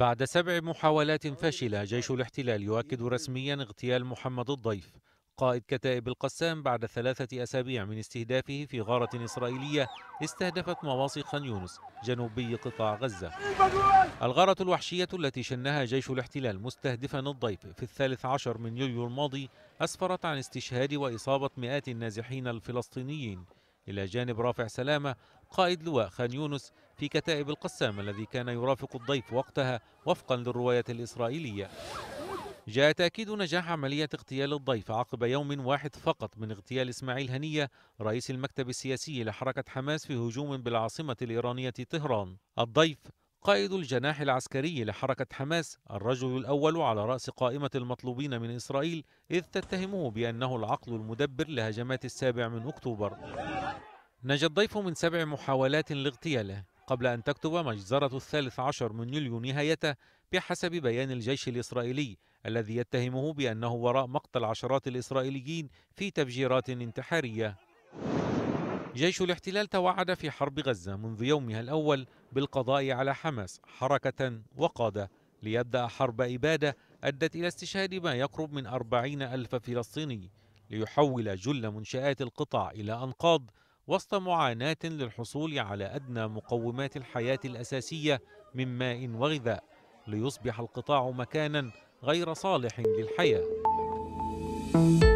بعد سبع محاولات فاشلة جيش الاحتلال يؤكد رسميا اغتيال محمد الضيف قائد كتائب القسام بعد ثلاثة أسابيع من استهدافه في غارة إسرائيلية استهدفت مواصي خان يونس جنوبي قطاع غزة الغارة الوحشية التي شنها جيش الاحتلال مستهدفا الضيف في الثالث عشر من يوليو الماضي أسفرت عن استشهاد وإصابة مئات النازحين الفلسطينيين إلى جانب رافع سلامة قائد لواء خان يونس في كتائب القسام الذي كان يرافق الضيف وقتها وفقا للرواية الإسرائيلية جاء تأكيد نجاح عملية اغتيال الضيف عقب يوم واحد فقط من اغتيال إسماعيل هنية رئيس المكتب السياسي لحركة حماس في هجوم بالعاصمة الإيرانية طهران الضيف قائد الجناح العسكري لحركة حماس الرجل الأول على رأس قائمة المطلوبين من إسرائيل إذ تتهمه بأنه العقل المدبر لهجمات السابع من أكتوبر نجا الضيف من سبع محاولات لاغتياله قبل أن تكتب مجزرة الثالث عشر من يوليو نهايته بحسب بيان الجيش الإسرائيلي الذي يتهمه بأنه وراء مقتل عشرات الإسرائيليين في تفجيرات انتحارية جيش الاحتلال توعد في حرب غزة منذ يومها الأول بالقضاء على حماس حركة وقادة ليبدأ حرب إبادة أدت إلى استشهاد ما يقرب من أربعين ألف فلسطيني ليحول جل منشآت القطاع إلى أنقاض وسط معاناة للحصول على أدنى مقومات الحياة الأساسية من ماء وغذاء ليصبح القطاع مكانا غير صالح للحياة